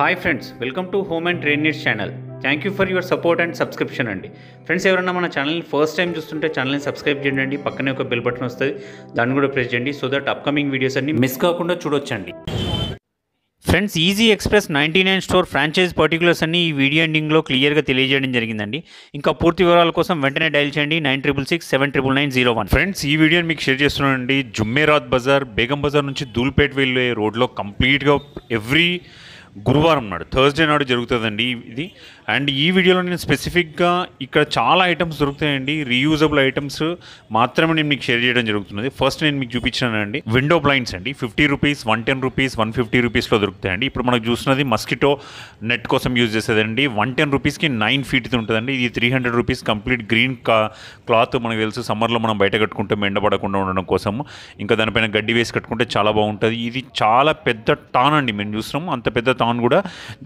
hi friends welcome to home and trainers channel thank you for your support and subscription అండి friends ఎవరైనా మన ఛానల్ని first time చూస్తుంటే ఛానల్ని సబ్స్క్రైబ్ చేయండి పక్కనే ఒక బెల్ బటన్ వస్తుంది దాన్ని కూడా ప్రెస్ చేయండి సో దట్ అప్కమింగ్ వీడియోస్ అన్ని మిస్ కాకుండా చూడొచ్చండి friends easy express ninety nine store franchise particulars అన్ని ఈ వీడియో ఎండింగ్లో క్లియర్గా తెలియజేయడం జరిగిందండి ఇంకా పూర్తి వివరాల కోసం వెంటనే డైల్ చేయండి nine triple six seven triple nine zero one friends ఈ వీడియోని మీకు షేర్ చేస్తున్నానండి జుమ్మేరాత్ బజార్ బేగం బజార్ నుంచి దూల్పేట్ వెళ్ళే రోడ్లో కంప్లీట్గా ఎవ్రీ గురువారం నాడు థర్స్డే నాడు జరుగుతుందండి ఇది అండ్ ఈ వీడియోలో నేను స్పెసిఫిక్గా ఇక్కడ చాలా ఐటమ్స్ దొరుకుతాయండి రీయూజబుల్ ఐటమ్స్ మాత్రమే నేను మీకు షేర్ చేయడం జరుగుతున్నది ఫస్ట్ నేను మీకు చూపించానండి విండో బ్లైండ్స్ అండి fifty rupees one ten rupees one fifty రూపీస్లో దొరుకుతాయండి ఇప్పుడు మనకు చూసినది మస్కిటో నెట్ కోసం యూజ్ చేసేదండి వన్ టెన్ రూపీస్కి నైన్ ఫీట్ ఉంటుందండి ఇది three hundred rupees complete green cloth మనకు తెలుసు సమ్మర్లో మనం బయట కట్టుకుంటాం ఎండబడకుండా ఉండడం కోసం ఇంకా దానిపైన గడ్డి వేసి కట్టుకుంటే చాలా బాగుంటుంది ఇది చాలా పెద్ద టాన్ అండి మేము చూస్తున్నాం అంత పెద్ద టాన్ కూడా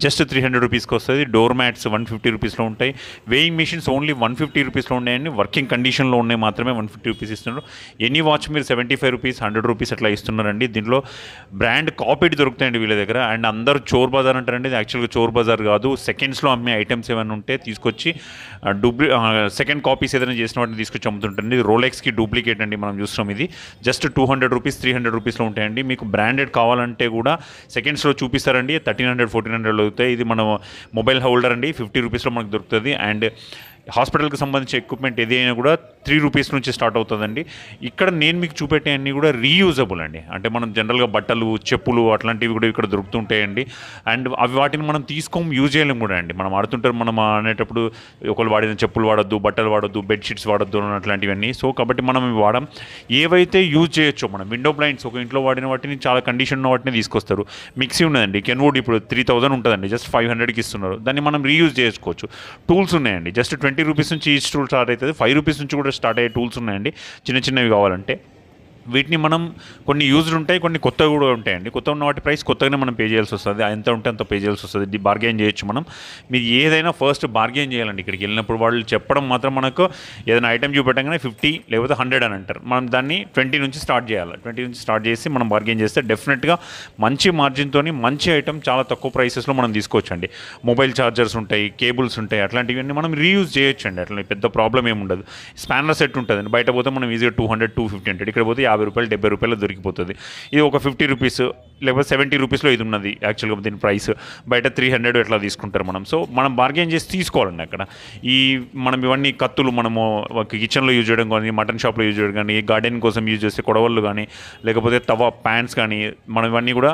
జస్ట్ త్రీ హండ్రెడ్ రూపీస్కి వస్తుంది డోర్ మ్యాట్స్ వన్ ఫిఫ్టీ రూపీస్లో ఉంటాయి weighing machines only one fifty రూపీస్లో ఉన్నాయని వర్కింగ్ కండిషన్లో ఉన్నాయి మాత్రమే వన్ ఫిఫ్టీ రూపీస్ ఇస్తున్నారు ఎనీ వాచ్ మీరు seventy five rupees hundred rupees అట్లా ఇస్తున్నారండి దీంట్లో బ్రాండ్ కాపీడ్ దొరుకుతాయండి వీళ్ళ దగ్గర అండ్ అందరు చోర్ బజార్ అంటారండి ఇది యాక్చువల్గా చోర్ బజార్ కాదు సెకండ్స్లో అమ్మే ఐటమ్స్ ఏమైనా ఉంటే తీసుకొచ్చి డూప్లి సెకండ్ కాపీస్ ఏదైనా చేసిన వాటిని తీసుకొచ్చి అమ్ముతుంటుంది రోలెక్స్కి డూప్లికేట్ అండి మనం చూస్తాం ఇది just two hundred rupees three hundred రూపీస్లో ఉంటాయండి మీకు బ్రాండెడ్ కావాలంటే కూడా సెకండ్స్లో చూపిస్తారండి థర్టీన్ హండ్రెడ్ ఫోర్టీన్ హండ్రెడ్ అవుతాయి ఇది మనం మొబైల్ హోల్డర్ అండి ఫిఫ్టీ రూపీస్లో మనకు దొరుకుతుంది అండ్ హాస్పిటల్కి సంబంధించి ఎక్విప్మెంట్ ఏదైనా కూడా త్రీ రూపీస్ నుంచి స్టార్ట్ అవుతుందండి ఇక్కడ నేను మీకు చూపెట్టే అన్నీ కూడా రీయూజబుల్ అండి అంటే మనం జనరల్గా బట్టలు చెప్పులు అట్లాంటివి కూడా ఇక్కడ దొరుకుతుంటాయండి అండ్ అవి వాటిని మనం తీసుకొని యూజ్ చేయలేము కూడా అండి మనం ఆడుతుంటారు మనం అనేటప్పుడు ఒకళ్ళు వాడిన చెప్పులు వాడద్దు బట్టలు వాడద్దు బెడ్షీట్స్ వాడద్దు అట్లాంటివన్నీ సో కాబట్టి మనం వాడం ఏవైతే యూజ్ చేయొచ్చో మనం విండో బ్లైండ్స్ ఒక ఇంట్లో వాడిన వాటిని చాలా కండిషన్ ఉన్న వాటిని తీసుకొస్తారు మిక్సీ ఉన్నదండి కెన్వోడ్ ఇప్పుడు త్రీ థౌజండ్ ఉంటుందండి జస్ట్ ఫైవ్ హండ్రెడ్కి ఇస్తున్నారు దాన్ని మనం రీయూజ్ చేసుకోవచ్చు టూల్స్ ఉన్నాయండి జస్ట్ ట్వంటీ ట్వంటీ రూపీస్ నుంచి ఈచ్ టూల్ స్టార్ట్ అవుతుంది ఫైవ్ రూపీస్ నుంచి కూడా స్టార్ట్ అయ్యే టూల్స్ ఉన్నాయండి చిన్న చిన్నవి కావాలంటే వీటిని మనం కొన్ని యూజ్డ్ ఉంటాయి కొన్ని కొత్తవి కూడా ఉంటాయండి కొత్త ఉన్న వాటి ప్రైస్ కొత్తగానే మనం పే చేయాల్సి వస్తుంది ఎంత ఉంటే అంత పే చేయాల్సి వస్తుంది ఇది బార్గెన్ చేయొచ్చు మనం మీరు ఏదైనా ఫస్ట్ బార్గెన్ చేయాలండి ఇక్కడికి వెళ్ళినప్పుడు వాళ్ళు చెప్పడం మాత్రం మనకు ఏదైనా ఐటమ్ చూపెట్టగానే ఫిఫ్టీ లేకపోతే హండ్రెడ్ అని అంటారు మనం దాన్ని ట్వంటీ నుంచి స్టార్ట్ చేయాలి ట్వంటీ నుంచి స్టార్ట్ చేసి మనం బార్గెన్ చేస్తే డెఫినెట్గా మంచి మార్జిన్తో మంచి ఐటమ్ చాలా తక్కువ ప్రైసెస్లో మనం తీసుకోవచ్చండి మొబైల్ ఛార్జర్స్ ఉంటాయి కేబుల్స్ ఉంటాయి అట్లాంటివన్నీ మనం రీయూజ్ చేయొచ్చండి అట్లా పెద్ద ప్రాబ్లం ఏమి ఉండదు స్పానర్ సెట్ ఉంటుంది బయట పోతే మనం ఈజీగా two hundred two fifty hundred ఇక్కడ పోతే యాభై రూపాయలు డెబ్బై రూపాయలు దొరికిపోతుంది ఇది ఒక ఫిఫ్టీ రూపీస్ లేకపోతే సెవెంటీ రూపీస్లో ఇది ఉన్నది యాక్చువల్గా దీని ప్రైస్ బయట త్రీ హండ్రెడ్ ఎట్లా తీసుకుంటారు మనం సో మనం బార్గెన్ చేసి తీసుకోవాలండి అక్కడ ఈ మనం ఇవన్నీ కత్తులు మనము కిచెన్లో యూజ్ చేయడం కానీ మటన్ షాప్లో యూజ్ చేయడం కానీ గార్డెన్ కోసం యూజ్ చేసే కొడవళ్ళు కానీ లేకపోతే తవ ప్యాంట్స్ కానీ మనం ఇవన్నీ కూడా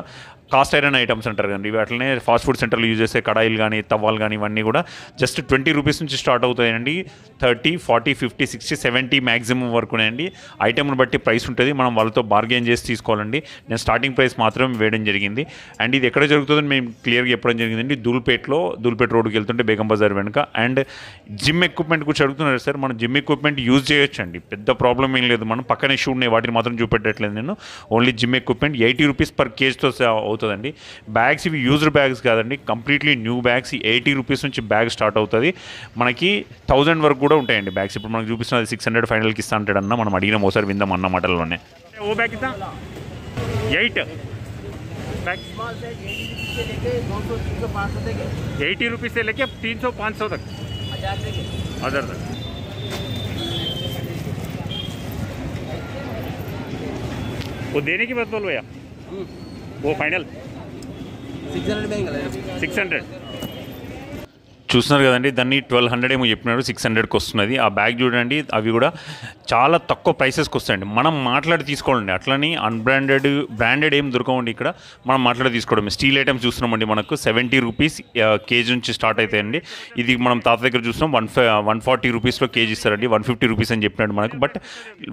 కాస్ట్ ఐరన్ ఐటమ్స్ అంటారు కానీ వాటినే ఫాస్ట్ ఫుడ్ సెంటర్లు యూజ్ చేసే కడాయిలు కానీ తవ్వాలు కానీ ఇవన్నీ కూడా జస్ట్ ట్వంటీ రూపీస్ నుంచి స్టార్ట్ అవుతాయండి thirty forty fifty sixty seventy maximum ఉన్నాయండి ఐటమ్ని బట్టి ప్రైస్ ఉంటుంది మనం వాళ్ళతో బార్గెన్ చేసి తీసుకోవాలండి నేను స్టార్టింగ్ ప్రైస్ మాత్రం వేయడం జరిగింది అండ్ ఇది ఎక్కడ జరుగుతుందని మేము క్లియర్గా చెప్పడం జరిగిందండి దూల్పేట్లో దూల్పేట్ రోడ్కి వెళ్తుంటే బేగం బజార్ వెనుక అండ్ జిమ్ ఎక్విప్మెంట్ గురించి అడుగుతున్నారు సార్ మనం జిమ్ ఎక్విప్మెంట్ యూజ్ చేయొచ్చండి పెద్ద ప్రాబ్లం ఏం లేదు మనం పక్కనే ఇష్యూ ఉన్నాయి వాటిని మాత్రం చూపెట్టట్లేదు నేను only gym equipment eighty rupees per కేజీతో అవుతుందండి బ్యాగ్స్ ఇవి యూజర్ బ్యాగ్స్ కాదండి completely new bags eighty rupees నుంచి బ్యాగ్ స్టార్ట్ అవుతుంది మనకి థౌజండ్ వరకు కూడా ఉంటాయండి బ్యాగ్స్ ఇప్పుడు మనకు చూపిస్తున్నది సిక్స్ హండ్రెడ్ ఫైనల్కి ఇస్తా అంటాడు అన్న మనం అడిగిన ఒకసారి విందాం అన్న మాటల్లోనే ఓ బ్యాగ్ ఇస్తా ఎయిట్ ఎయిటీ రూపీస్ లెక్క తీన్ సో सौ సో सौ అదర్ దేనికి तक वो वो फाइनल सिक्स हंड्रेड చూస్తున్నారు కదండి దాన్ని ట్వెల్వ్ హండ్రెడ్ ఏమో చెప్పినారు సిక్స్ హండ్రెడ్కి వస్తున్నది ఆ బ్యాగ్ చూడండి అవి కూడా చాలా తక్కువ ప్రైసెస్కి వస్తాయండి మనం మాట్లాడి తీసుకోండి అట్లని అన్బ్రాండెడ్ బ్రాండెడ్ ఏం దొరకవండి ఇక్కడ మనం మాట్లాడి తీసుకోవడం స్టీల్ ఐటమ్స్ చూస్తున్నామండి మనకు సెవెంటీ రూపీస్ కేజీ నుంచి స్టార్ట్ అవుతాయండి ఇది మనం తాత దగ్గర చూస్తున్నాం వన్ వన్ ఫార్టీ రూపీస్లో కేజీ ఇస్తారండి వన్ ఫిఫ్టీ రూపీస్ అని చెప్పినాడు మనకు but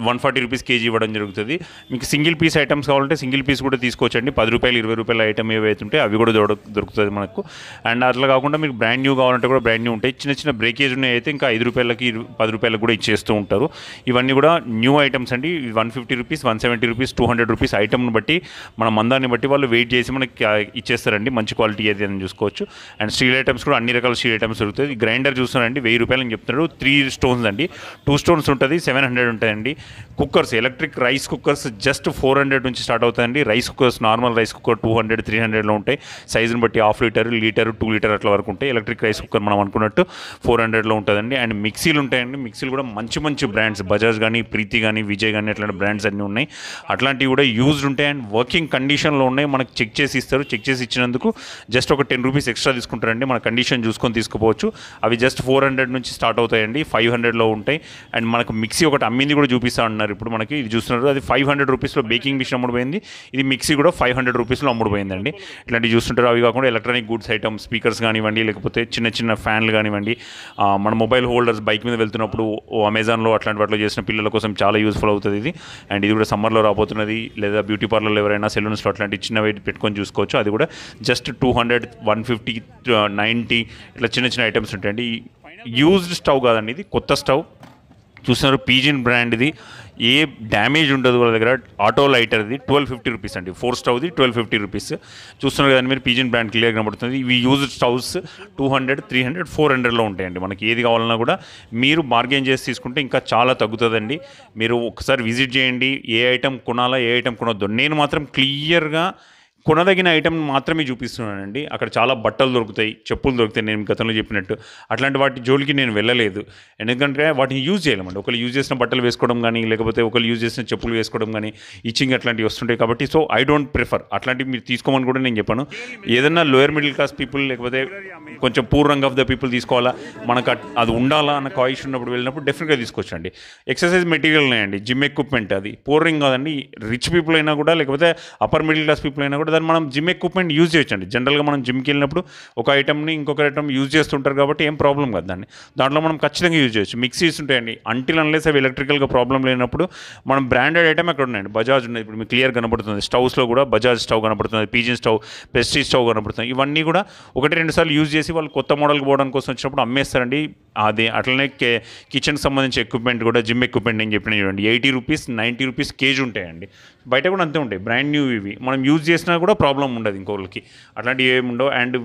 one forty rupees KG ఇవ్వడం జరుగుతుంది మీకు సింగిల్ పీస్ ఐటమ్స్ కావాలంటే సింగిల్ పీస్ కూడా తీసుకోవచ్చండి పది రూపాయలు ఇరవై రూపాయల ఐటమ్ ఉంటే అవి కూడా దొరుకుతుంది మనకు అండ్ అట్లా కాకుండా మీకు బ్రాండ్ న్యూ కావాలంటే అంతా కూడా బ్రాండ్ న్యూ ఉంటాయి చిన్న చిన్న బ్రేకేజ్ ఉన్నాయి ఇంకా ఐదు రూపాయలకి పది రూపాయలకు కూడా ఇచ్చేస్తూ ఉంటారు ఇవన్నీ కూడా న్యూ ఐటమ్స్ అండి one fifty rupees one seventy rupees two hundred rupees ఐటమ్ను బట్టి మన మందాన్ని బట్టి వాళ్ళు వెయిట్ చేసి మనకి ఇచ్చేస్తారండి మంచి క్వాలిటీ ఏది అని చూసుకోవచ్చు అండ్ స్టీల్ ఐటమ్స్ కూడా అన్ని రకాల స్టీల్ ఐటమ్స్ దొరుకుతాయి గ్రైండర్ చూస్తున్నారండి వెయ్యి రూపాయలు అని చెప్తున్నారు త్రీ స్టోన్స్ అండి టూ స్టోన్స్ ఉంటుంది సెవెన్ హండ్రెడ్ ఉంటాయండి cookers electric rice cookers just four hundred నుంచి స్టార్ట్ అవుతాయండి rice cookers normal rice cooker two hundred three హండ్రెడ్లో ఉంటాయి సైజుని బట్టి half litre litre two litre అట్లా వరకు ఉంటాయి ఎలక్ట్రిక్ రైస్ కుక్కర్ చూసుకొని మనం అనుకున్నట్టు ఫోర్ హండ్రెడ్లో ఉంటుందండి అండ్ మిక్సీలు ఉంటాయండి మిక్సీలు కూడా మంచి మంచి బ్రాండ్స్ బజాజ్ కానీ ప్రీతి కానీ విజయ్ కానీ అట్లాంటి బ్రాండ్స్ అన్నీ ఉన్నాయి అట్లాంటివి కూడా యూజ్డ్ ఉంటాయి అండ్ వర్కింగ్ కండిషన్లో ఉన్నాయి మనకు చెక్ చేసి ఇస్తారు చెక్ చేసి ఇచ్చినందుకు జస్ట్ ఒక టెన్ రూపీస్ ఎక్స్ట్రా తీసుకుంటారండి మన కండిషన్ చూసుకొని తీసుకుపోవచ్చు అవి జస్ట్ ఫోర్ హండ్రెడ్ నుంచి స్టార్ట్ అవుతాయండి ఫైవ్ హండ్రెడ్లో ఉంటాయి అండ్ మనకు మిక్సీ ఒకటి అమ్మింది కూడా చూపిస్తా ఉన్నారు ఇప్పుడు మనకి ఇది చూస్తున్నారు అది ఫైవ్ హండ్రెడ్ రూపీస్లో బేకింగ్ మిషన్ అమ్ముడుపోయింది ఇది మిక్సీ కూడా ఫైవ్ హండ్రెడ్ రూపీస్లో అమ్ముడుపోయిందండి ఇట్లాంటివి చూస్తుంటారు అవి కాకుండా ఎలక్ట్రానిక్ గూడ్స్ ఐటమ్స్ స్పీకర్స్ కానివ్వండి లేకపోతే చిన్న చిన్న చిన్న ఫ్యాన్లు కానివ్వండి మన మొబైల్ హోల్డర్స్ బైక్ మీద వెళ్తున్నప్పుడు అమెజాన్లో అట్లాంటి వాటిలో చేసిన పిల్లల కోసం చాలా యూస్ఫుల్ అవుతుంది ఇది అండ్ ఇది కూడా సమ్మర్లో రాబోతున్నది లేదా బ్యూటీ పార్లర్లో ఎవరైనా సెలూన్స్లో అట్లాంటి చిన్న వెయిట్ పెట్టుకొని చూసుకోవచ్చు అది కూడా just two hundred one fifty ninety ఇట్లా చిన్న చిన్న ఐటమ్స్ ఉంటాయండి యూజ్డ్ స్టవ్ కాదండి ఇది కొత్త స్టవ్ చూస్తున్నారు పీజిన్ బ్రాండ్ది ఏ డ్యామేజ్ ఉండదు వాళ్ళ దగ్గర ఆటో లైటర్ది ట్వెల్వ్ ఫిఫ్టీ రూపీస్ అండి ఫోర్ స్టవ్ది ట్వెల్వ్ ఫిఫ్టీ రూపీస్ చూస్తున్నారు కదా మీరు పీజిన్ బ్రాండ్ క్లియర్ కనబడుతుంది ఇవి use stoves two hundred three hundred four హండ్రెడ్లో ఉంటాయండి మనకి ఏది కావాలన్నా కూడా మీరు బార్గెన్ చేసి తీసుకుంటే ఇంకా చాలా తగ్గుతుందండి మీరు ఒకసారి విజిట్ చేయండి ఏ ఐటెం కొనాలా ఏ ఐటెం కొనొద్దు నేను మాత్రం క్లియర్గా కొనదగిన ఐటమ్ మాత్రమే చూపిస్తున్నానండి అక్కడ చాలా బట్టలు దొరుకుతాయి చెప్పులు దొరుకుతాయి నేను గతంలో చెప్పినట్టు అట్లాంటి వాటి జోలికి నేను వెళ్ళలేదు ఎందుకంటే వాటిని యూజ్ చేయలేమండి ఒకరు యూజ్ చేసిన బట్టలు వేసుకోవడం కానీ లేకపోతే ఒకళ్ళు యూజ్ చేసిన చెప్పులు వేసుకోవడం కానీ ఇచ్చింగ్ అట్లాంటివి వస్తుంటాయి కాబట్టి సో ఐ డోంట్ ప్రిఫర్ అట్లాంటివి మీరు తీసుకోమని కూడా నేను చెప్పాను ఏదన్నా లోయర్ మిడిల్ క్లాస్ పీపుల్ లేకపోతే కొంచెం poor rung of the people తీసుకోవాలా మనకు అది ఉండాలా అన్న కాయిష్ ఉన్నప్పుడు వెళ్ళినప్పుడు డెఫినెట్గా తీసుకోవచ్చండి ఎక్సర్సైజ్ మెటీరియల్ ఉన్నాయండి జిమ్ ఎక్విప్మెంట్ అది పూర్ రింగ్ కాదండి రిచ్ పీపుల్ అయినా కూడా లేకపోతే అప్పర్ మిడిల్ క్లాస్ పీపుల్ అయినా కూడా దాన్ని మనం జిమ్ ఎక్విప్మెంట్ యూజ్ చేయొచ్చండి జనరల్గా మనం జిమ్కి వెళ్ళినప్పుడు ఒక ఐటమ్ని ఇంకొక ఐటమ్ యూజ్ చేస్తుంటారు కాబట్టి ఏం ప్రాబ్లం కాదు దాన్ని దాంట్లో మనం ఖచ్చితంగా యూజ్ చేయొచ్చు మిక్సీస్ ఉంటాయండి అంటిల్ అన్లేస్ అవి ఎలక్ట్రికల్గా ప్రాబ్లం లేనప్పుడు మనం బ్రాండెడ్ ఐటమ్ అక్కడ ఉన్నాయండి బజాజ్ ఉన్నది ఇప్పుడు మీకు క్లియర్ కనబడుతుంది స్టవ్స్లో కూడా బజాజ్ స్టవ్ కనబడుతుంది పీజీ స్టవ్ పెస్టీ స్టవ్ కనబడుతుంది ఇవన్నీ కూడా ఒకటి రెండు సార్లు యూజ్ చేసి వాళ్ళు కొత్త మోడల్కి పోవడం కోసం వచ్చినప్పుడు అమ్మేస్తారండి అది అట్లనే కిచెన్కి సంబంధించి ఎక్విప్మెంట్ కూడా జిమ్ ఎక్విప్మెంట్ నేను చెప్పిన చూడండి eighty rupees ninety rupees KG ఉంటాయండి బయట కూడా అంతే ఉంటాయి బ్రాండ్ న్యూ ఇవి మనం యూజ్ చేసినా కూడా కూడా ప్రాబ్లం ఉండదు ఇంకోళ్ళకి అట్లాంటివి ఏమి ఉండవు అండ్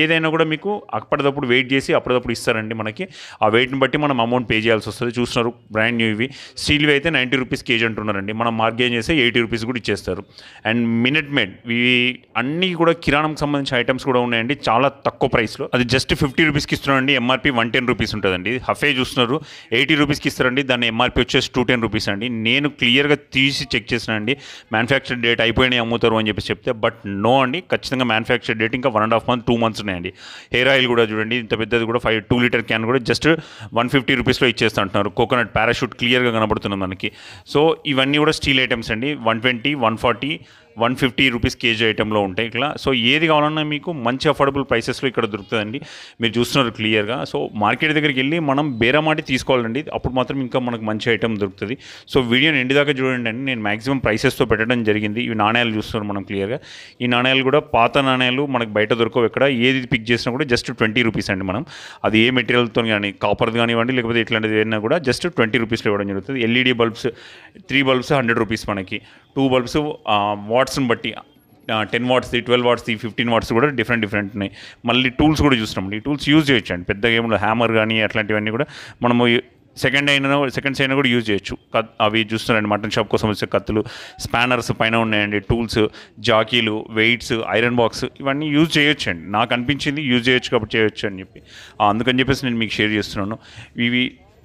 ఏదైనా కూడా మీకు అప్పటిదప్పుడు వెయిట్ చేసి అప్పటిదప్పుడు ఇస్తారండి మనకి ఆ వెయిట్ని బట్టి మనం అమౌంట్ పే చేయాల్సి వస్తుంది చూస్తున్నారు బ్రాండ్ న్యూ ఇవి స్టీల్వి అయితే నైంటీ రూపీస్ కేజీ అంటున్నారండి మనం మార్గేజ్ చేస్తే ఎయిటీ రూపీస్ కూడా ఇచ్చేస్తారు అండ్ మినిట్ మేడ్ ఇవి అన్నీ కూడా కిరాణంకి సంబంధించిన ఐటమ్స్ కూడా ఉన్నాయండి చాలా తక్కువ ప్రైస్లో అది జస్ట్ ఫిఫ్టీ రూపీస్కి ఇస్తున్నారండి ఎంఆర్పీ వన్ టెన్ రూపీస్ ఉంటుందండి హఫే చూస్తున్నారు ఎయిటీ రూపీస్కి ఇస్తారండి దాన్ని ఎంఆర్పీ వచ్చేసి టూ టెన్ రూపీస్ అండి నేను క్లియర్గా తీసి చెక్ చేసినా అండి మ్యానుఫ్యాక్చర్ డేట్ అయిపోయినాయి అమ్ముతారు అని చెప్పి చెప్తే బట్ నో అండి ఖచ్చితంగా మ్యానుఫ్యాక్చర్ డేట్ ఇంకా one and half month two months ఉన్నాయండి హెయిర్ ఆయిల్ కూడా చూడండి ఇంత పెద్దది కూడా ఫైవ్ టూ లీటర్ క్యాన్ కూడా జస్ట్ వన్ ఫిఫ్టీ రూపీస్లో ఇచ్చేస్తా అంటున్నారు కోకోనట్ పారాషూట్ క్లియర్గా కనబడుతుంది మనకి సో ఇవన్నీ కూడా స్టీల్ ఐటమ్స్ అండి one twenty one forty one fifty rupees KG ఐటెంలో ఉంటాయి ఇట్లా సో ఏది కావాలన్నా మీకు మంచి అఫోర్డబుల్ ప్రైసెస్లో ఇక్కడ దొరుకుతుందండి మీరు చూస్తున్నారు క్లియర్గా సో మార్కెట్ దగ్గరికి వెళ్ళి మనం బేరమాటి తీసుకోవాలండి అప్పుడు మాత్రం ఇంకా మనకు మంచి ఐటెం దొరుకుతుంది సో వీడియోని ఎండి దాకా చూడండి అండి నేను మాక్సిమం ప్రైసెస్తో పెట్టడం జరిగింది ఈ నాణ్యాలు చూస్తున్నారు మనం క్లియర్గా ఈ నాణ్యాలు కూడా పాత నాణ్యాలు మనకు బయట దొరకవు ఎక్కడ ఏది పిక్ చేసినా కూడా జస్ట్ ట్వంటీ రూపీస్ అండి మనం అది ఏ మెటీరియల్తో కానీ కాపర్ది కానివ్వండి లేకపోతే ఇట్లాంటిది ఏదైనా కూడా జస్ట్ ట్వంటీ రూపీస్లో ఇవ్వడం జరుగుతుంది LED bulbs three bulbs hundred rupees మనకి టూ బల్బ్స్ వాట్స్ని బట్టి టెన్ వాట్స్ది ట్వెల్వ్ వాట్స్ది ఫిఫ్టీన్ వాట్స్ కూడా డిఫరెంట్ డిఫరెంట్ ఉన్నాయి మళ్ళీ టూల్స్ కూడా చూస్తున్నాం ఈ టూల్స్ యూజ్ చేయొచ్చండి పెద్ద గేమ్లో హ్యామర్ కానీ అట్లాంటివన్నీ కూడా మనము సెకండ్ అయినా సెకండ్స్ అయినా కూడా యూజ్ చేయొచ్చు కత్ అవి చూస్తున్నారండి మటన్ షాప్ కోసం వచ్చే కత్తులు స్పానర్స్ పైన ఉన్నాయండి టూల్స్ జాకీలు వెయిట్స్ ఐరన్ బాక్స్ ఇవన్నీ యూజ్ చేయొచ్చు అండి నాకు అనిపించింది యూజ్ చేయొచ్చు కాబట్టి చేయొచ్చు అని చెప్పి అందుకని చెప్పేసి నేను మీకు షేర్ చేస్తున్నాను ఇవి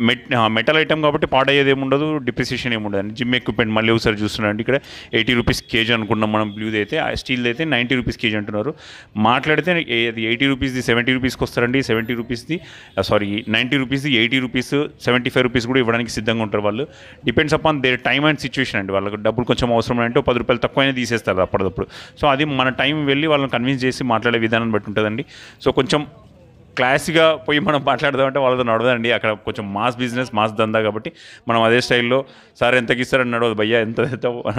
మెట్ మెటల్ ఐటమ్ కాబట్టి పాడయ్యేది ఏముండదు డిప్రిసియేషన్ ఏముండదు అండి జిమ్ ఎక్విప్మెంట్ మళ్ళీ ఒకసారి చూస్తున్నాం ఇక్కడ ఎయిటీ రూపీస్ కేజీ అనుకున్నాం మనం బ్లూది అయితే స్టీల్ అయితే నైంటీ రూపీస్ కేజీ అంటున్నారు మాట్లాడితే అది ఎయిటీ రూపీస్ది సెవెంటీ రూపీస్కి వస్తారండి సెవెంటీ రూపీస్ది సారీ నైంటీ రూపీస్ది eighty rupees seventy five rupees కూడా ఇవ్వడానికి సిద్ధంగా ఉంటారు వాళ్ళు depends upon their time and situation అండి వాళ్ళకి డబ్బులు కొంచెం అవసరం అంటే పది రూపాయలు తక్కువైనా తీసేస్తారు అప్పటికప్పుడు సో అది మన టైం వెళ్ళి వాళ్ళని కన్విన్స్ చేసి మాట్లాడే విధానం బట్టి ఉంటుందండి సో కొంచెం క్లాసిక్గా పోయి మనం అంటే వాళ్ళతో నడవదండి అక్కడ కొంచెం మాస్ బిజినెస్ మాస్ దందా కాబట్టి మనం అదే స్టైల్లో సార్ ఎంతకి ఇస్తారని నడవదు భయ్య ఎంత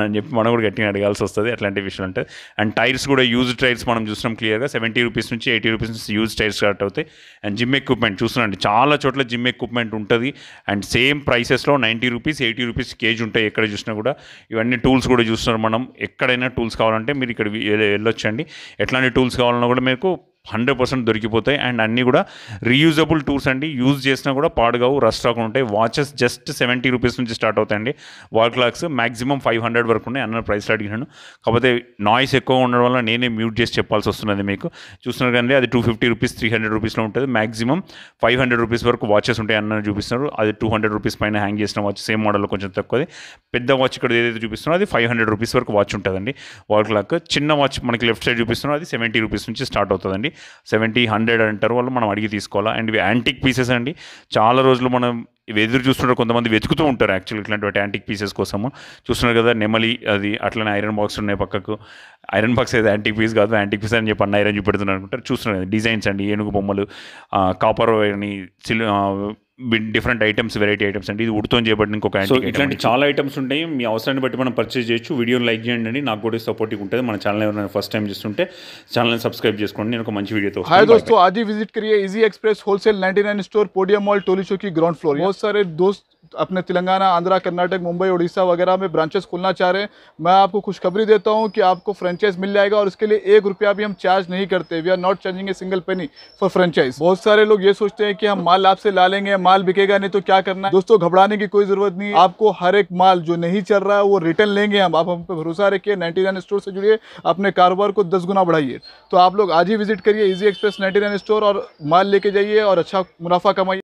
అని చెప్పి మనం కూడా గట్టిగా అడగాల్సి వస్తుంది అట్లాంటి విషయాలు అంటే అండ్ టైర్స్ కూడా యూజ్ టైర్స్ మనం చూసినాం క్లియర్గా సెవెంటీ రూపీస్ నుంచి ఎయిటీ రూపీస్ నుంచి యూజ్ టైర్స్ కరెక్ట్ అవుతాయి అండ్ జిమ్ ఎక్విప్మెంట్ చూస్తున్నాండి చాలా చోట్ల జిమ్ ఎక్విప్మెంట్ ఉంటుంది అండ్ సేమ్ ప్రైసెస్లో ninety rupees eighty rupees KG ఉంటాయి ఎక్కడ చూసినా కూడా ఇవన్నీ టూల్స్ కూడా చూస్తున్నారు మనం ఎక్కడైనా టూల్స్ కావాలంటే మీరు ఇక్కడ వెళ్ళొచ్చండి ఎట్లాంటి టూల్స్ కావాలన్నా కూడా మీకు హండ్రెడ్ పర్సెంట్ దొరికిపోతాయి అండ్ అన్నీ కూడా రీయూజబుల్ టూర్స్ అండి యూజ్ చేసినా కూడా పాడుగావు రస్ట్ రాకుండా ఉంటాయి వాచెస్ జస్ట్ సెవెంటీ రూపీస్ నుంచి స్టార్ట్ అవుతాయండి wall clocks maximum five hundred వరకు ఉన్నాయి అన్న ప్రైస్లో అడిగినాను కాకపోతే నాయిస్ ఎక్కువ ఉండడం వల్ల నేనే మ్యూట్ చేసి చెప్పాల్సి వస్తున్నది మీకు చూస్తున్నారు కానీ అది two fifty rupees three hundred రూపీస్లో ఉంటుంది మాక్సిమం ఫైవ్ హండ్రెడ్ రూపీస్ వరకు వాచెస్ ఉంటాయి అన్న చూపిస్తున్నారు అది టూ హండ్రెడ్ రూపీస్ పైన హ్యాంగ్ చేసిన వాచ్ సేమ్ మోడల్లో కొంచెం తక్కువది పెద్ద వాచ్ ఇక్కడ ఏదైతే చూపిస్తున్నారో అది ఫైవ్ హండ్రెడ్ రూపీస్ వరకు వాచ్ ఉంటుందండి వాల్ క్లాక్ చిన్న వాచ్ మనకి లెఫ్ట్ సైడ్ చూపిస్తున్నారో అది సెవెంటీ రూపీస్ నుంచి స్టార్ట్ అవుతుందండి సెవెంటీ హండ్రెడ్ అంటారు వాళ్ళు మనం అడిగి తీసుకోవాలా అండ్ ఇవి యాంటిక్ పీసెస్ అండి చాలా రోజులు మనం ఇవి ఎదురు చూస్తున్నారు కొంతమంది వెతుకుతూ ఉంటారు యాక్చువల్గా ఇట్లాంటి యాంటిక్ పీసెస్ కోసము చూస్తున్నారు కదా నెమలి అది అట్లనే ఐరన్ బాక్స్ ఉన్నాయి పక్కకు ఐరన్ బాక్స్ అయితే యాంటిక్ పీస్ కాదు యాంటిక్ పీస్ అని చెప్పి అన్న ఐరన్ చూపెడుతున్నారు అనుకుంటారు చూస్తున్నారు డిజైన్స్ అండి ఏనుగు బొమ్మలు కాపర్ అని సిల్ డిఫరెంట్ ఐటమ్స్ వెరైటీ ఐటమ్స్ అండి ఇది ఉడుతో చేయబడిన ఇంకొక సో ఇట్లాంటి చాలా ఐటమ్స్ ఉంటాయి మీ అవసరాన్ని బట్టి మనం పర్చేస్ చేయొచ్చు వీడియోని లైక్ చేయండి అండి నాకు కూడా సపోర్టింగ్ ఉంటుంది మన ఛానల్ ఎవరైనా ఫస్ట్ టైం చేస్తుంటే ఛానల్ని సబ్స్క్రైబ్ చేసుకోండి నేను ఒక మంచి వీడియోతో హాయ్ दोस्तों అది విజిట్ కరియే easy express wholesale wholesale store podium mall mall टोली గ్రౌండ్ ఫ్లోర్ फ्लोर बहुत अपने तेलंगाना आंध्रा कर्नाटक मुंबई उड़ीसा वगैरह में ब्रांचेस खोलना चाह रहे हैं मैं आपको खुशखबरी देता हूँ कि आपको फ्रेंचाइज मिल जाएगा और इसके लिए एक रुपया भी हम चार्ज नहीं करते we are not charging a single penny for franchise बहुत सारे लोग ये सोचते हैं कि हम माल आपसे ला लेंगे माल बिकेगा नहीं तो क्या करना है दोस्तों घबराने की कोई ज़रूरत नहीं आपको हर एक माल जो नहीं चल रहा है वो रिटर्न लेंगे हम आप हम पर भरोसा रखिए नाइन्टी स्टोर से जुड़िए अपने कारोबार को दस गुना बढ़ाइए तो आप लोग आज ही विजिट करिए इजी एक्सप्रेस नाइन्टी स्टोर और माल लेके जाइए और अच्छा मुनाफा कमाइए